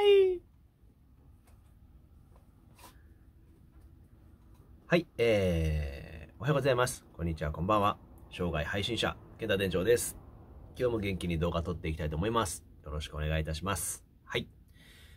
い。はい、えー、おはようございます。こんにちは、こんばんは。生涯配信者、健太店長です。今日も元気に動画撮っていきたいと思います。よろしくお願いいたします。はい。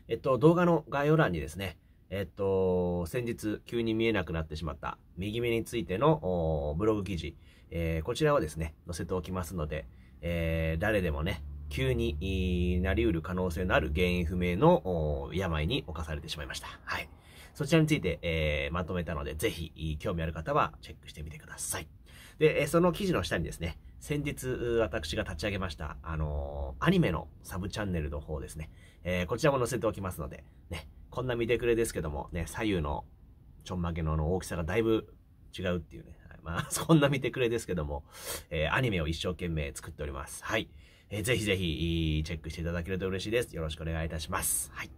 えっと、動画の概要欄にですね、えっと、先日急に見えなくなってしまった右目についてのブログ記事、えー、こちらをですね、載せておきますので、えー、誰でもね、急になりうる可能性のある原因不明の病に侵されてしまいました。はい。そちらについて、えー、まとめたので、ぜひ、興味ある方はチェックしてみてください。で、その記事の下にですね、先日、私が立ち上げました、あのー、アニメのサブチャンネルの方ですね、えー、こちらも載せておきますので、ね、こんな見てくれですけども、ね、左右のちょんまげのの大きさがだいぶ違うっていうね、まあ、そんな見てくれですけども、えー、アニメを一生懸命作っております。はい。えー、ぜひぜひ、チェックしていただけると嬉しいです。よろしくお願いいたします。はい。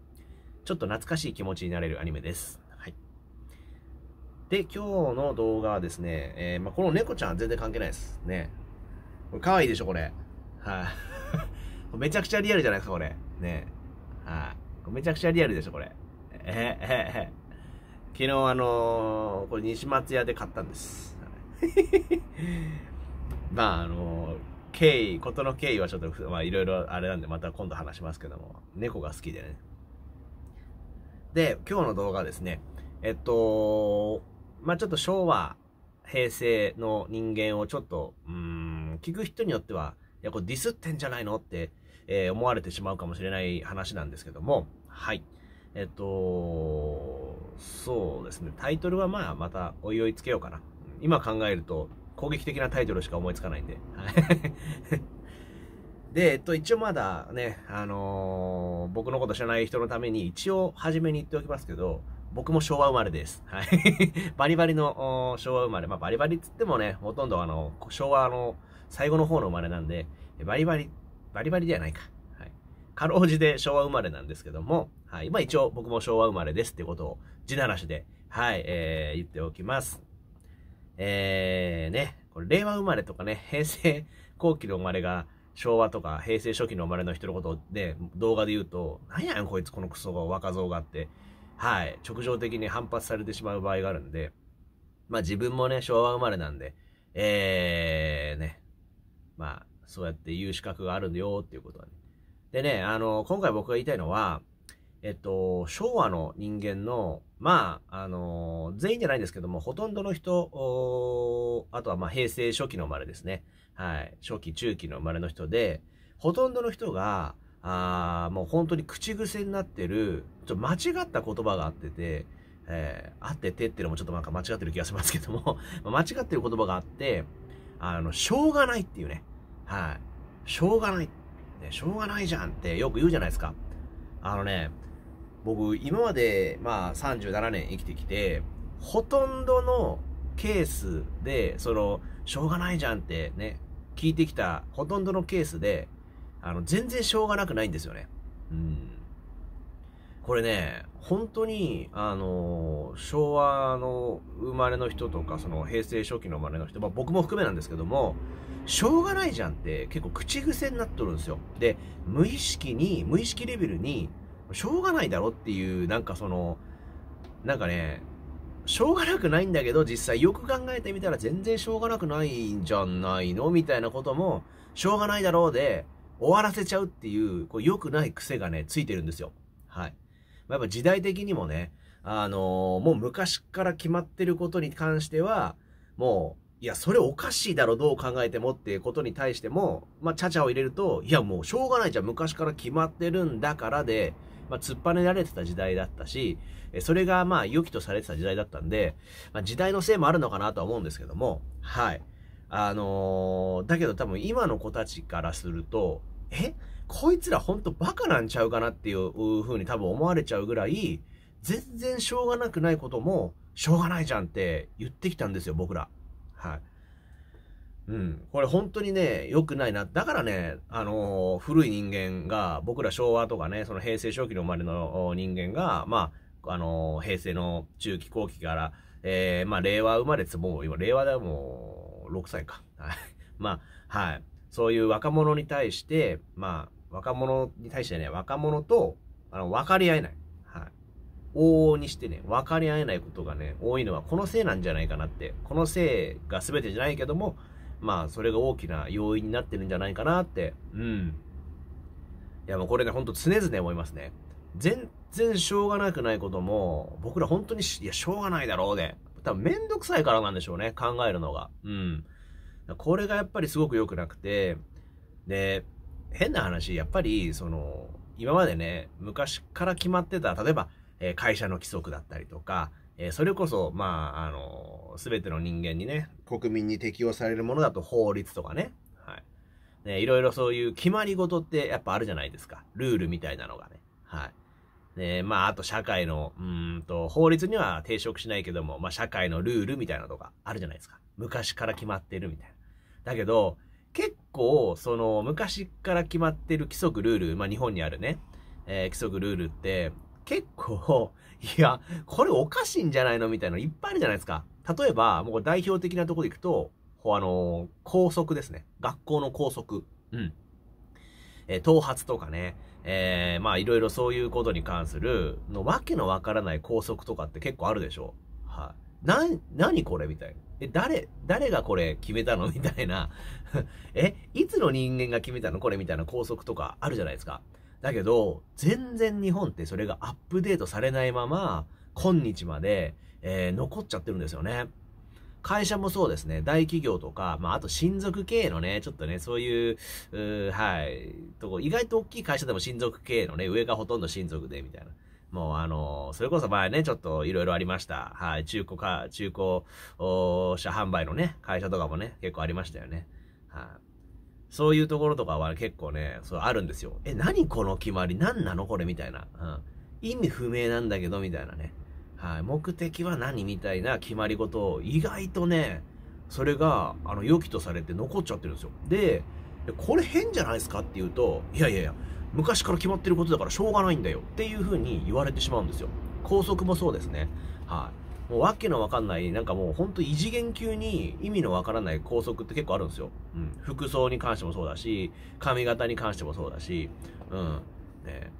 ちょっと懐かしい気持ちになれるアニメです。はい。で、今日の動画はですね、えー、まあ、この猫ちゃんは全然関係ないです。ね。これ可愛いでしょ、これ。はい、あ、めちゃくちゃリアルじゃないですか、これ。ね。はい、あ、めちゃくちゃリアルでしょ、これ。えへえへ。昨日、あのー、これ西松屋で買ったんです。まあ、あのー経緯、事の経緯はちょっと、まあいろいろあれなんでまた今度話しますけども、猫が好きでね。で、今日の動画はですね、えっと、まあちょっと昭和、平成の人間をちょっと、うん、聞く人によっては、いや、これディスってんじゃないのって、えー、思われてしまうかもしれない話なんですけども、はい。えっと、そうですね。タイトルはまあ、またおいおいつけようかな。今考えると、攻撃的なタイトルしか思いつかないんで。で、えっと、一応まだね、あのー、僕のこと知らない人のために、一応初めに言っておきますけど、僕も昭和生まれです。はい。バリバリの昭和生まれ。まあ、バリバリっつってもね、ほとんどあの、昭和の最後の方の生まれなんで、バリバリ、バリバリではないか。はい。かろうじで昭和生まれなんですけども、はい。まあ、一応僕も昭和生まれですってことを、地ならしで、はい、えー、言っておきます。えー、ね、これ令和生まれとかね、平成後期の生まれが、昭和とか平成初期の生まれの人のことで、動画で言うと、なんやんこいつこのクソが若造があって、はい、直情的に反発されてしまう場合があるんで、まあ自分もね、昭和生まれなんで、えー、ね、まあ、そうやって言う資格があるんだよっていうことはね。でね、あの、今回僕が言いたいのは、えっと、昭和の人間の、まあ、あの全員じゃないんですけども、ほとんどの人、あとはまあ平成初期の生まれですね。はい。初期、中期の生まれの人で、ほとんどの人が、あもう本当に口癖になってる、ちょっと間違った言葉があってて、えー、あっててっていうのもちょっとなんか間違ってる気がしますけども 間違ってる言葉があって、あの、しょうがないっていうね。はい。しょうがない。ね、しょうがないじゃんってよく言うじゃないですか。あのね、僕、今まで、まあ、37年生きてきて、ほとんどのケースで、その、しょうがないじゃんってね、聞いてきたほとんどのケースで、あの、全然しょうがなくないんですよね。うん。これね、本当に、あの、昭和の生まれの人とか、その平成初期の生まれの人、まあ僕も含めなんですけども、しょうがないじゃんって結構口癖になっとるんですよ。で、無意識に、無意識レベルに、しょうがないだろっていう、なんかその、なんかね、しょうがなくないんだけど、実際よく考えてみたら全然しょうがなくないんじゃないのみたいなことも、しょうがないだろうで、終わらせちゃうっていう、こう良くない癖がね、ついてるんですよ。はい。まあ、やっぱ時代的にもね、あのー、もう昔から決まってることに関しては、もう、いや、それおかしいだろ、どう考えてもっていうことに対しても、まあ、ちゃちゃを入れると、いや、もうしょうがないじゃん、昔から決まってるんだからで、まあ、突っぱねられてた時代だったし、それがまあ良きとされてた時代だったんで、まあ、時代のせいもあるのかなとは思うんですけども、はい。あのー、だけど多分今の子たちからすると、えこいつらほんとバカなんちゃうかなっていう風に多分思われちゃうぐらい、全然しょうがなくないことも、しょうがないじゃんって言ってきたんですよ、僕ら。はい。うん。これ本当にね、良くないな。だからね、あのー、古い人間が、僕ら昭和とかね、その平成初期の生まれの人間が、まあ、あのー、平成の中期後期から、えー、まあ、令和生まれつもう、今、令和ではもう、6歳か。はい。まあ、はい。そういう若者に対して、まあ、若者に対してね、若者と、あの、分かり合えない。はい。往々にしてね、分かり合えないことがね、多いのはこのせいなんじゃないかなって。このせいが全てじゃないけども、まあ、それが大きな要因になってるんじゃないかなって、うん。いや、もうこれね、ほんと常々思いますね。全然しょうがなくないことも、僕ら本当に、いや、しょうがないだろうで、多分めんどくさいからなんでしょうね、考えるのが。うん。これがやっぱりすごく良くなくて、で、変な話、やっぱり、その、今までね、昔から決まってた、例えば、え会社の規則だったりとか、えー、それこそ、まあ、あの、すべての人間にね、国民に適用されるものだと法律とかね、はい。ね、いろいろそういう決まり事ってやっぱあるじゃないですか。ルールみたいなのがね、はい。ね、まあ、あと社会の、うんと、法律には抵触しないけども、まあ、社会のルールみたいなのとかあるじゃないですか。昔から決まってるみたいな。だけど、結構、その、昔から決まってる規則ルール、まあ、日本にあるね、えー、規則ルールって、結構、いや、これおかしいんじゃないのみたいなのいっぱいあるじゃないですか。例えば、もう代表的なとこでいくと、あのー、校則ですね。学校の校則。うん。えー、頭髪とかね。えー、まあいろいろそういうことに関する、のわけのわからない校則とかって結構あるでしょう。はい、な、な、何これみたいな。え、誰、誰がこれ決めたのみたいな。え、いつの人間が決めたのこれみたいな校則とかあるじゃないですか。だけど、全然日本ってそれがアップデートされないまま、今日まで、えー、残っちゃってるんですよね。会社もそうですね、大企業とか、まあ、あと親族経営のね、ちょっとね、そういう、うはい、とこ、意外と大きい会社でも親族経営のね、上がほとんど親族で、みたいな。もうあのー、それこそ前ね、ちょっといろいろありました。はい、中古か、中古車販売のね、会社とかもね、結構ありましたよね。はい、そういうところとかは結構ね、そうあるんですよ。え、何この決まり何なのこれみたいな。うん。意味不明なんだけど、みたいなね。はい。目的は何みたいな決まり事を、意外とね、それが、あの、良きとされて残っちゃってるんですよ。で、これ変じゃないですかっていうと、いやいやいや、昔から決まってることだからしょうがないんだよっていうふうに言われてしまうんですよ。高速もそうですね。はい。もうわけのわかんない、なんかもうほんと異次元級に意味のわからない校則って結構あるんですよ。うん。服装に関してもそうだし、髪型に関してもそうだし、うん。ね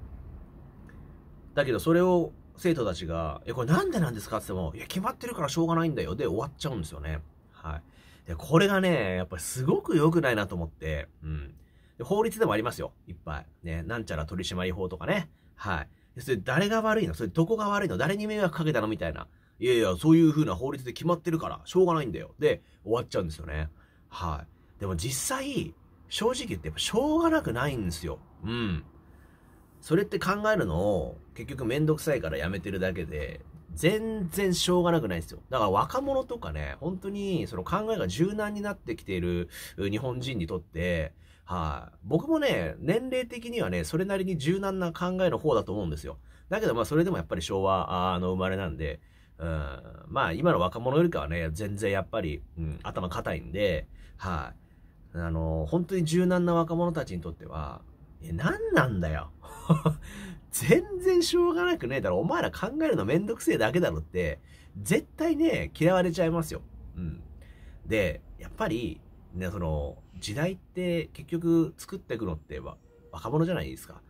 だけどそれを生徒たちが、え、これなんでなんですかって言っても、いや、決まってるからしょうがないんだよ。で、終わっちゃうんですよね。はい。で、これがね、やっぱりすごく良くないなと思って、うん。法律でもありますよ。いっぱい。ね、なんちゃら取締法とかね。はい。それ誰が悪いのそれどこが悪いの誰に迷惑かけたのみたいな。いやいや、そういう風な法律で決まってるから、しょうがないんだよ。で、終わっちゃうんですよね。はい。でも実際、正直言ってやっぱしょうがなくないんですよ。うん。それって考えるのを、結局めんどくさいからやめてるだけで、全然しょうがなくないんですよ。だから若者とかね、本当にその考えが柔軟になってきている日本人にとって、はい、僕もね、年齢的にはね、それなりに柔軟な考えの方だと思うんですよ。だけどまあそれでもやっぱり昭和の生まれなんで、うん、まあ今の若者よりかはね、全然やっぱり、うん、頭固いんで、はい、あ。あの、本当に柔軟な若者たちにとっては、え、何なんだよ。全然しょうがなくねえだろ。お前ら考えるのめんどくせえだけだろって、絶対ね、嫌われちゃいますよ。うん。で、やっぱり、ね、その、時代って結局作っていくのって若者じゃないですか。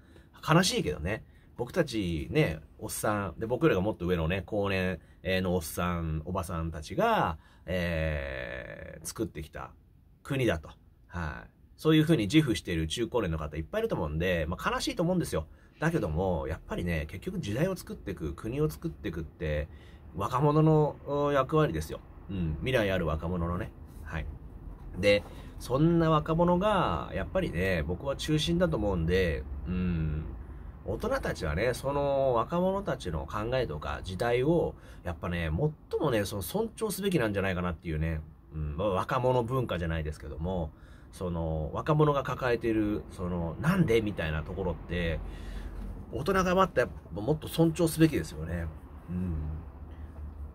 悲しいけどね。僕たちね、おっさん、で、僕らがもっと上のね、高年のおっさん、おばさんたちが、えー、作ってきた国だと。はい。そういうふうに自負している中高年の方いっぱいいると思うんで、まあ悲しいと思うんですよ。だけども、やっぱりね、結局時代を作っていく、国を作っていくって、若者の役割ですよ。うん、未来ある若者のね。はい。で、そんな若者が、やっぱりね、僕は中心だと思うんで、うん、大人たちはね、その若者たちの考えとか時代を、やっぱね、最もね、その尊重すべきなんじゃないかなっていうね、うん、若者文化じゃないですけども、その若者が抱えてる、その、なんでみたいなところって、大人が待ってもっと尊重すべきですよね。うん。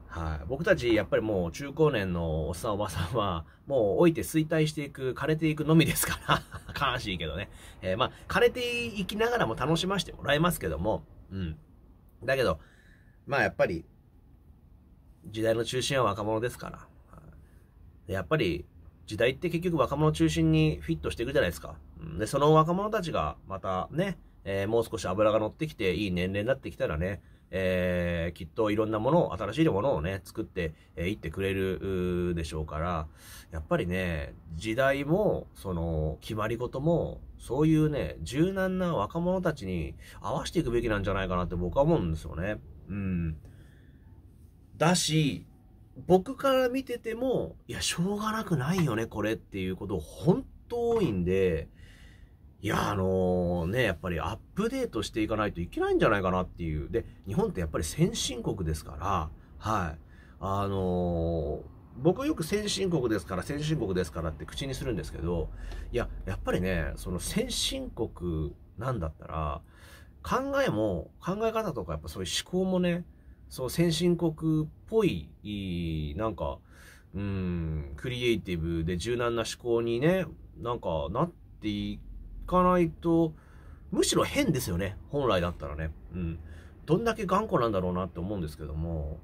はい、僕たちやっぱりもう中高年のおっさんおばさんはもう老いて衰退していく枯れていくのみですから 悲しいけどね、えー、まあ枯れていきながらも楽しませてもらえますけどもうんだけどまあやっぱり時代の中心は若者ですから、やっぱり時代って結局若者中心にフィットしていくじゃないですか。で、その若者たちがまたね、えー、もう少し脂が乗ってきていい年齢になってきたらね、えー、きっといろんなものを、新しいものをね、作ってい、えー、ってくれるでしょうから、やっぱりね、時代も、その、決まり事も、そういうね、柔軟な若者たちに合わせていくべきなんじゃないかなって僕は思うんですよね。うん。だし、僕から見てても、いや、しょうがなくないよね、これっていうこと、本当多いんで、いや、あのー、ね、やっぱりアップデートしていかないといけないんじゃないかなっていう。で、日本ってやっぱり先進国ですから、はい。あのー僕よく先進国ですから、先進国ですからって口にするんですけど、いや、やっぱりね、その先進国なんだったら、考えも、考え方とか、やっぱそういう思考もね、そう先進国っぽい、なんか、うん、クリエイティブで柔軟な思考にね、なんかなっていかないと、むしろ変ですよね。本来だったらね。うん。どんだけ頑固なんだろうなって思うんですけども、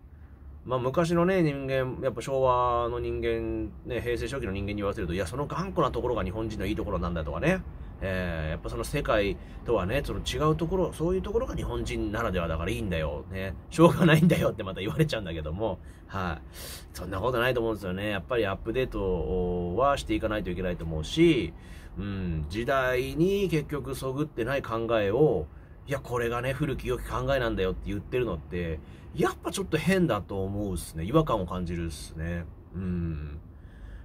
まあ昔のね、人間、やっぱ昭和の人間、ね、平成初期の人間に言わせると、いや、その頑固なところが日本人のいいところなんだとかね。えー、やっぱその世界とはね、その違うところ、そういうところが日本人ならではだからいいんだよ、ね、しょうがないんだよってまた言われちゃうんだけども、はい、そんなことないと思うんですよね。やっぱりアップデートはしていかないといけないと思うし、うん、時代に結局そぐってない考えを、いや、これがね、古き良き考えなんだよって言ってるのって、やっぱちょっと変だと思うっすね。違和感を感じるっすね。うん。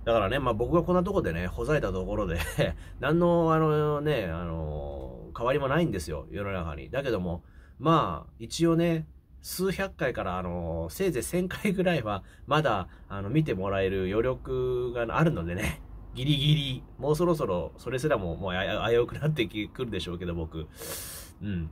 だからね、まあ僕がこんなとこでね、ほざいたところで 何の、あのね、あの、変わりもないんですよ、世の中に。だけども、まあ、一応ね、数百回から、あの、せいぜい1000回ぐらいは、まだ、あの、見てもらえる余力があるのでね。ギリギリ、もうそろそろ、それすらももう危うくなってくるでしょうけど、僕。うん。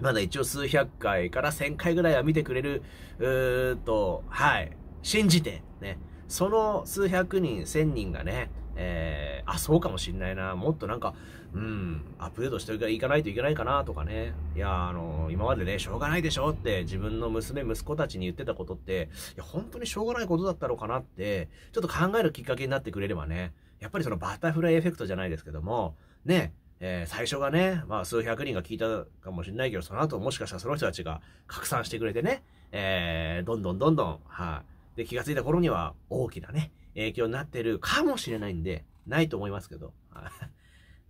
まだ一応数百回から千回ぐらいは見てくれる、うーと、はい。信じて、ね。その数百人、千人がね、えー、あ、そうかもしんないな。もっとなんか、うん、アップデートしていかないといけないかなとかね。いや、あのー、今までね、しょうがないでしょって自分の娘、息子たちに言ってたことって、いや、本当にしょうがないことだったのかなって、ちょっと考えるきっかけになってくれればね。やっぱりそのバタフライエフェクトじゃないですけども、ね、えー、最初がね、まあ数百人が聞いたかもしれないけど、その後もしかしたらその人たちが拡散してくれてね、えー、どんどんどんどん、はい、あ、で、気がついた頃には大きなね、影響になってるかもしれないんで、ないと思いますけど、は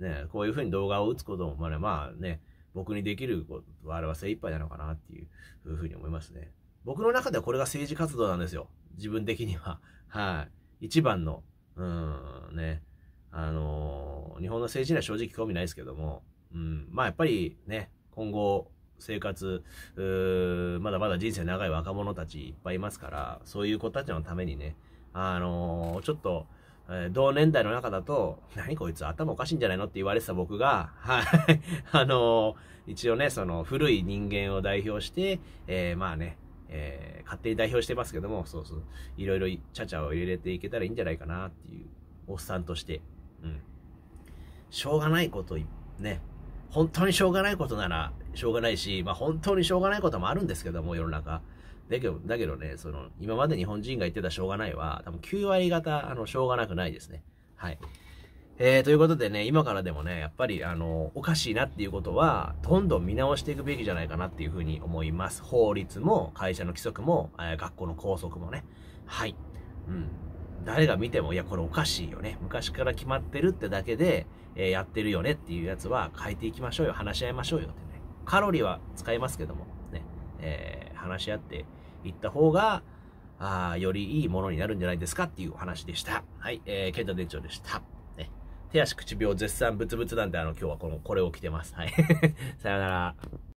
い ね、こういう風に動画を打つことも、まあね、まあね、僕にできることはあれは精一杯なのかなっていう風に思いますね。僕の中ではこれが政治活動なんですよ。自分的には。はい、あ、一番のうん、ね。あのー、日本の政治には正直興味ないですけども、うん、まあやっぱりね、今後、生活、まだまだ人生長い若者たちいっぱいいますから、そういう子たちのためにね、あのー、ちょっと、えー、同年代の中だと、何こいつ頭おかしいんじゃないのって言われてた僕が、はい、あのー、一応ね、その古い人間を代表して、えー、まあね、えー、勝手に代表してますけども、そうそう、いろいろちゃちゃを入れていけたらいいんじゃないかなっていう、おっさんとして、うん。しょうがないことね、本当にしょうがないことならしょうがないし、まあ本当にしょうがないこともあるんですけども、世の中。だけど、だけどね、その、今まで日本人が言ってたしょうがないは、多分9割方、あの、しょうがなくないですね。はい。えー、ということでね、今からでもね、やっぱり、あの、おかしいなっていうことは、どんどん見直していくべきじゃないかなっていうふうに思います。法律も、会社の規則も、え学校の校則もね。はい。うん。誰が見ても、いや、これおかしいよね。昔から決まってるってだけで、えー、やってるよねっていうやつは変えていきましょうよ。話し合いましょうよってね。カロリーは使いますけども、ね。えー、話し合っていった方が、あよりいいものになるんじゃないですかっていうお話でした。はい。えー、ケンタ店長でした。手足口病絶賛ブツブツなんで、あの、今日はこの、これを着てます。はい。さよなら。